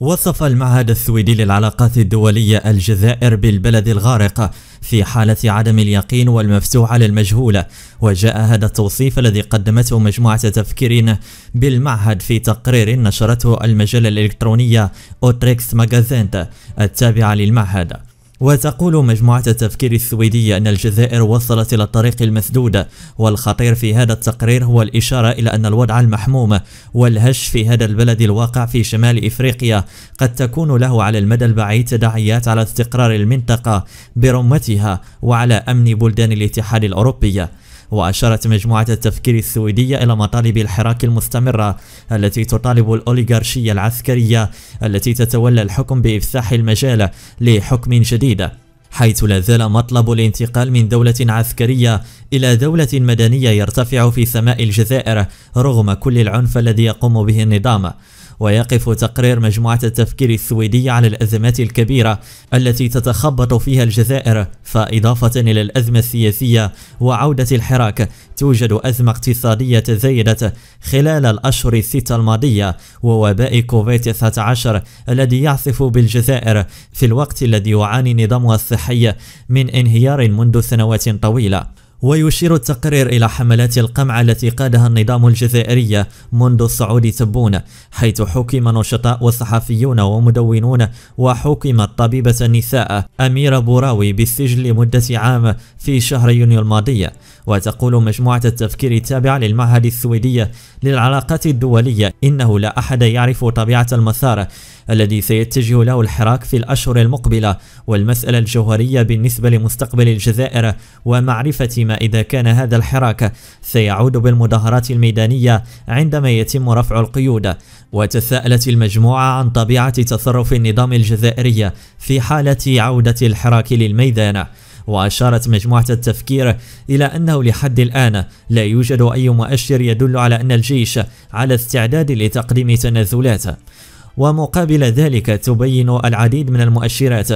وصف المعهد السويدي للعلاقات الدولية الجزائر بالبلد الغارق في حالة عدم اليقين والمفتوح على المجهول وجاء هذا التوصيف الذي قدمته مجموعة تفكير بالمعهد في تقرير نشرته المجلة الإلكترونية أوتريكس ماجازينت التابعة للمعهد وتقول مجموعة التفكير السويدية أن الجزائر وصلت إلى الطريق المسدود والخطير في هذا التقرير هو الإشارة إلى أن الوضع المحموم والهش في هذا البلد الواقع في شمال إفريقيا قد تكون له على المدى البعيد تداعيات على استقرار المنطقة برمتها وعلى أمن بلدان الاتحاد الأوروبي وأشارت مجموعة التفكير السويدية إلى مطالب الحراك المستمرة التي تطالب الأوليغارشية العسكرية التي تتولى الحكم بإفساح المجال لحكم جديد حيث لا زال مطلب الانتقال من دولة عسكرية إلى دولة مدنية يرتفع في سماء الجزائر رغم كل العنف الذي يقوم به النظام ويقف تقرير مجموعة التفكير السويدية على الأزمات الكبيرة التي تتخبط فيها الجزائر فإضافة إلى الأزمة السياسية وعودة الحراك توجد أزمة اقتصادية تزايدت خلال الأشهر الستة الماضية ووباء كوفيد 19 الذي يعصف بالجزائر في الوقت الذي يعاني نظامها الصحي من انهيار منذ سنوات طويلة ويشير التقرير إلى حملات القمع التي قادها النظام الجزائري منذ صعود تبون حيث حكم نشطاء وصحفيون ومدونون وحكمت طبيبة النساء أميرة بوراوي بالسجن لمدة عام في شهر يونيو الماضي وتقول مجموعة التفكير التابعة للمعهد السويدي للعلاقات الدولية إنه لا أحد يعرف طبيعة المسار الذي سيتجه له الحراك في الأشهر المقبلة والمسألة الجوهرية بالنسبة لمستقبل الجزائر ومعرفة ما إذا كان هذا الحراك سيعود بالمظاهرات الميدانية عندما يتم رفع القيود وتساءلت المجموعة عن طبيعة تصرف النظام الجزائري في حالة عودة الحراك للميدان وأشارت مجموعة التفكير إلى أنه لحد الآن لا يوجد أي مؤشر يدل على أن الجيش على استعداد لتقديم تنازلات ومقابل ذلك تبين العديد من المؤشرات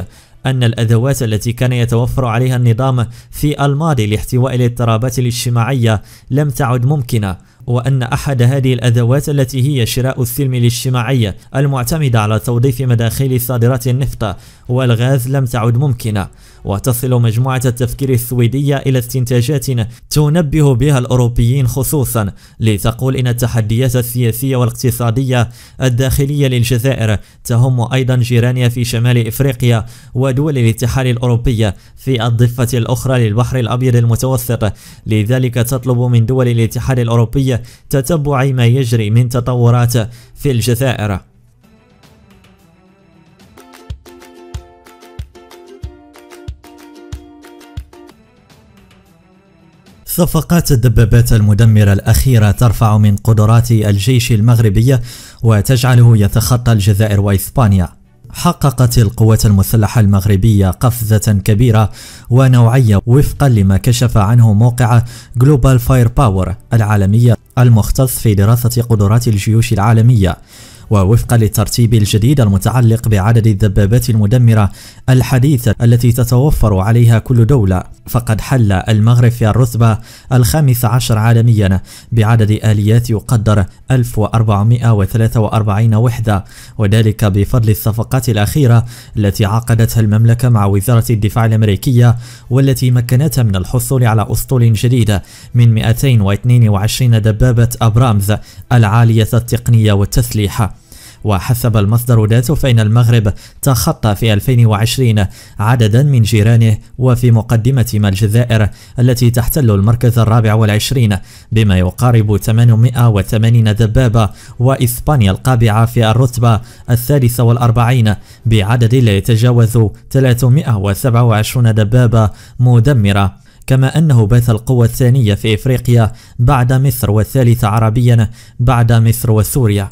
أن الأدوات التي كان يتوفر عليها النظام في الماضي لاحتواء الاضطرابات الاجتماعية لم تعد ممكنة وأن أحد هذه الأدوات التي هي شراء السلم الاجتماعي المعتمدة على توظيف مداخيل صادرات النفط والغاز لم تعد ممكنة وتصل مجموعة التفكير السويدية إلى استنتاجات تنبه بها الأوروبيين خصوصا لتقول إن التحديات السياسية والاقتصادية الداخلية للجزائر تهم أيضا جيرانها في شمال إفريقيا ودول الاتحاد الأوروبي في الضفة الأخرى للبحر الأبيض المتوسط لذلك تطلب من دول الاتحاد الأوروبي تتبع ما يجري من تطورات في الجزائر صفقات الدبابات المدمرة الأخيرة ترفع من قدرات الجيش المغربي وتجعله يتخطى الجزائر وإسبانيا حققت القوات المسلحة المغربية قفزة كبيرة ونوعية وفقا لما كشف عنه موقع جلوبال فاير باور العالمية المختص في دراسة قدرات الجيوش العالمية ووفقا للترتيب الجديد المتعلق بعدد الدبابات المدمرة الحديثة التي تتوفر عليها كل دولة فقد حل المغرب في الرتبة الخامس عشر عالميا بعدد آليات يقدر 1443 وحدة وذلك بفضل الصفقات الأخيرة التي عقدتها المملكة مع وزارة الدفاع الأمريكية والتي مكنتها من الحصول على أسطول جديد من 222 دبابة أبرامز العالية التقنية والتسليح وحسب المصدر ذاته فإن المغرب تخطى في 2020 عددا من جيرانه وفي ما الجزائر التي تحتل المركز الرابع والعشرين بما يقارب 880 دبابة وإسبانيا القابعة في الرتبة الثالثة والأربعين بعدد لا يتجاوز 327 دبابة مدمرة كما أنه بث القوة الثانية في إفريقيا بعد مصر والثالثة عربيا بعد مصر وسوريا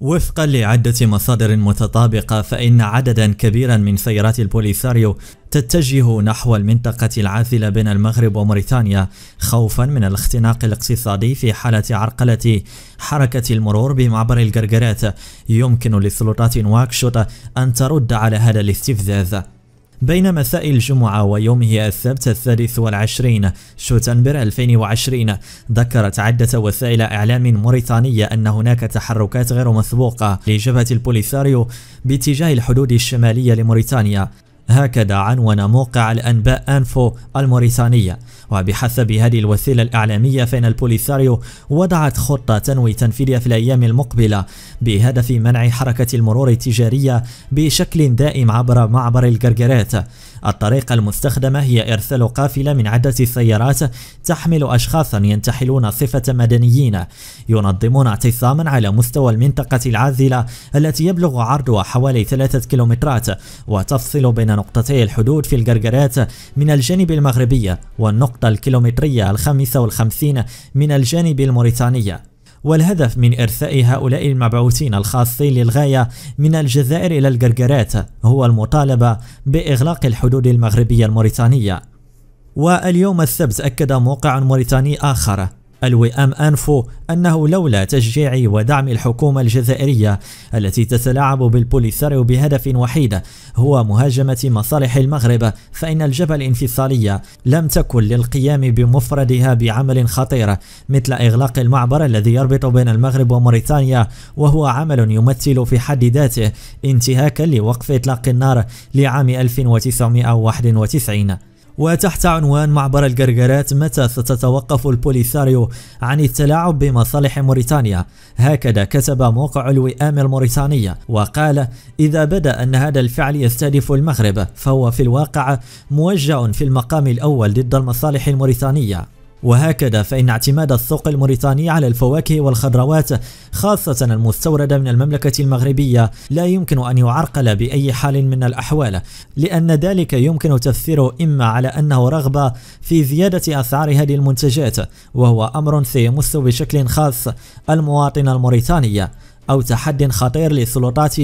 وفقا لعدة مصادر متطابقة فإن عددا كبيرا من سيارات البوليساريو تتجه نحو المنطقة العازلة بين المغرب وموريتانيا خوفا من الاختناق الاقتصادي في حالة عرقلة حركة المرور بمعبر القرقرات يمكن للسلطات نواكشوط أن ترد على هذا الاستفزاز بين مساء الجمعة ويومه السبت الثالث والعشرين شوتنبر 2020 ذكرت عدة وسائل إعلام موريتانية أن هناك تحركات غير مسبوقة لجبهة البوليساريو باتجاه الحدود الشمالية لموريتانيا هكذا عنون موقع الأنباء أنفو الموريتانية وبحسب هذه الوسيلة الإعلامية فإن البوليساريو وضعت خطة تنوي تنفيذها في الأيام المقبلة بهدف منع حركة المرور التجارية بشكل دائم عبر معبر الجرجرات الطريقة المستخدمة هي إرسال قافلة من عدة سيارات تحمل أشخاصا ينتحلون صفة مدنيين ينظمون اعتصاما على مستوى المنطقة العازلة التي يبلغ عرضها حوالي ثلاثة كيلومترات وتفصل بين نقطتي الحدود في الجرجرات من الجانب المغربي والنقطة الكيلومترية الخامسة والخمسين من الجانب الموريتانية والهدف من إرساء هؤلاء المبعوثين الخاصين للغاية من الجزائر إلى الجرجرات هو المطالبة بإغلاق الحدود المغربية الموريتانية واليوم السبت أكد موقع موريتاني آخر الوئام أنفو أنه لولا تشجيع ودعم الحكومة الجزائرية التي تتلاعب بالبوليساريو بهدف وحيد هو مهاجمة مصالح المغرب فإن الجبهة الانفصالية لم تكن للقيام بمفردها بعمل خطير مثل إغلاق المعبر الذي يربط بين المغرب وموريتانيا وهو عمل يمثل في حد ذاته انتهاكا لوقف إطلاق النار لعام 1991 وتحت عنوان معبر الجرجرات متى ستتوقف البوليساريو عن التلاعب بمصالح موريتانيا هكذا كتب موقع الوئام الموريتانية وقال إذا بدا أن هذا الفعل يستهدف المغرب فهو في الواقع موجه في المقام الأول ضد المصالح الموريتانية وهكذا فإن اعتماد السوق الموريتاني على الفواكه والخضروات خاصة المستوردة من المملكة المغربية لا يمكن أن يعرقل بأي حال من الأحوال لأن ذلك يمكن تفسيره إما على أنه رغبة في زيادة أسعار هذه المنتجات وهو أمر سيمس بشكل خاص المواطن الموريتاني أو تحد خطير للسلطات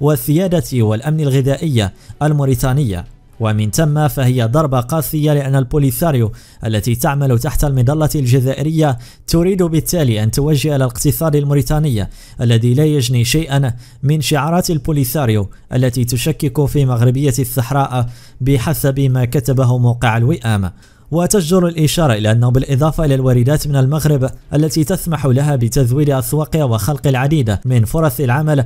والسيادة والأمن الغذائية الموريتانية ومن ثم فهي ضربة قاسية لأن البوليساريو التي تعمل تحت المظلة الجزائرية تريد بالتالي أن توجه إلى الاقتصاد الموريتاني الذي لا يجني شيئا من شعارات البوليساريو التي تشكك في مغربية الصحراء بحسب ما كتبه موقع الوئام وتجدر الإشارة إلى أنه بالإضافة إلى الواردات من المغرب التي تسمح لها بتزويد أسواقها وخلق العديد من فرص العمل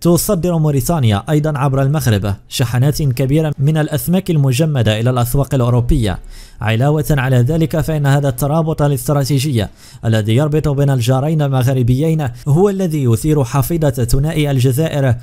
تصدر موريتانيا أيضا عبر المغرب شحنات كبيرة من الأسماك المجمدة إلى الأسواق الأوروبية علاوة على ذلك فإن هذا الترابط الاستراتيجي الذي يربط بين الجارين المغربيين هو الذي يثير حفيظة ثنائي الجزائر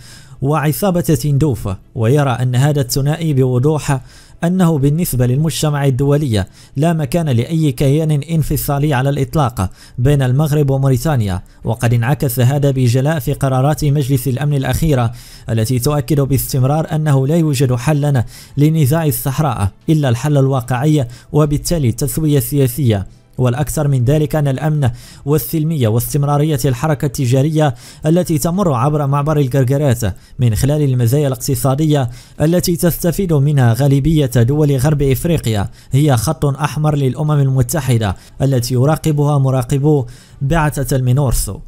وعصابة تندوف ويرى أن هذا الثنائي بوضوح أنه بالنسبة للمجتمع الدولية لا مكان لأي كيان انفصالي على الإطلاق بين المغرب وموريتانيا وقد انعكس هذا بجلاء في قرارات مجلس الأمن الأخيرة التي تؤكد باستمرار أنه لا يوجد حل لنزاع الصحراء إلا الحل الواقعي وبالتالي التسوية السياسية والأكثر من ذلك أن الأمن والسلمية واستمرارية الحركة التجارية التي تمر عبر معبر الكركرات من خلال المزايا الاقتصادية التي تستفيد منها غالبية دول غرب إفريقيا هي خط أحمر للأمم المتحدة التي يراقبها مراقبو بعثة المينورسو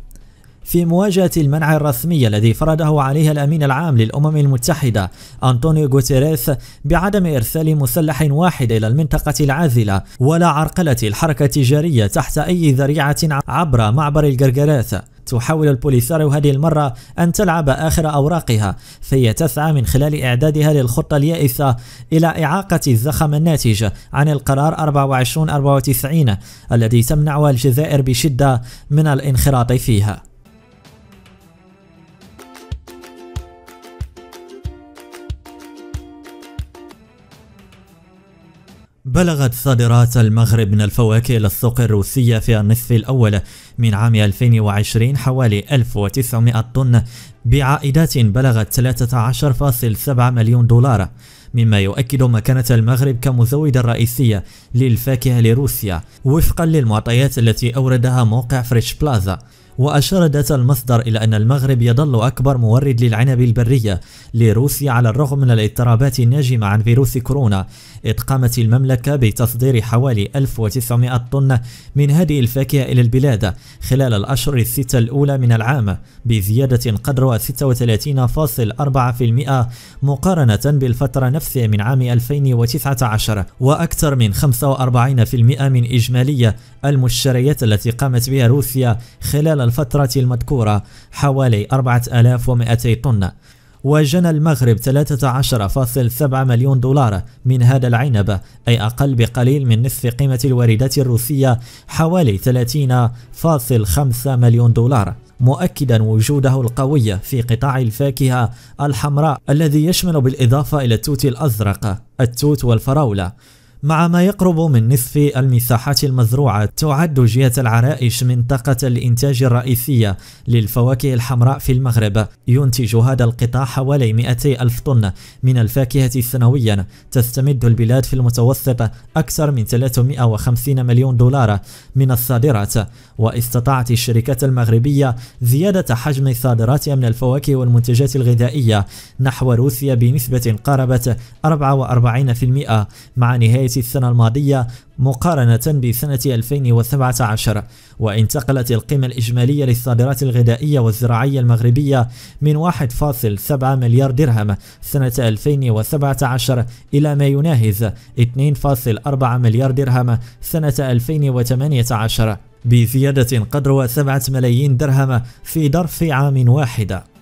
في مواجهة المنع الرسمي الذي فرضه عليها الأمين العام للأمم المتحدة أنطونيو غوتيريث بعدم إرسال مسلح واحد إلى المنطقة العازلة ولا عرقلة الحركة التجارية تحت أي ذريعة عبر معبر الجرجراث تحاول البوليساريو هذه المرة أن تلعب آخر أوراقها فهي تسعى من خلال إعدادها للخطة اليائسة إلى إعاقة الزخم الناتج عن القرار 2494 الذي تمنعها الجزائر بشدة من الانخراط فيها بلغت صادرات المغرب من الفواكه إلى السوق الروسية في النصف الأول من عام 2020 حوالي 1900 طن بعائدات بلغت 13.7 مليون دولار مما يؤكد مكانة المغرب كمزود رئيسية للفاكهة لروسيا وفقا للمعطيات التي أوردها موقع فريش بلازا وأشار داتا المصدر إلى أن المغرب يظل أكبر مورد للعنب البرية لروسيا على الرغم من الاضطرابات الناجمة عن فيروس كورونا إذ قامت المملكة بتصدير حوالي 1900 طن من هذه الفاكهة إلى البلاد خلال الأشهر الستة الأولى من العام بزيادة قدرها 36.4% مقارنة بالفترة نفسها من عام 2019 وأكثر من 45% من إجمالية المشتريات التي قامت بها روسيا خلال الفترة المذكورة حوالي 4200 طن وجنى المغرب 13.7 مليون دولار من هذا العنب أي أقل بقليل من نصف قيمة الواردات الروسية حوالي 30.5 مليون دولار مؤكدا وجوده القوي في قطاع الفاكهة الحمراء الذي يشمل بالإضافة إلى التوت الأزرق التوت والفراولة مع ما يقرب من نصف المساحات المزروعة تعد جهة العرائش منطقة الإنتاج الرئيسية للفواكه الحمراء في المغرب ينتج هذا القطاع حوالي 200 ألف طن من الفاكهة سنويا تستمد البلاد في المتوسط أكثر من 350 مليون دولار من الصادرات واستطاعت الشركات المغربية زيادة حجم صادراتها من الفواكه والمنتجات الغذائية نحو روسيا بنسبة قاربت 44% مع نهاية نهاية السنة الماضية مقارنة بسنة 2017 وانتقلت القيمة الإجمالية للصادرات الغذائية والزراعية المغربية من 1.7 مليار درهم سنة 2017 إلى ما يناهز 2.4 مليار درهم سنة 2018 بزيادة قدر 7 ملايين درهم في ظرف عام واحد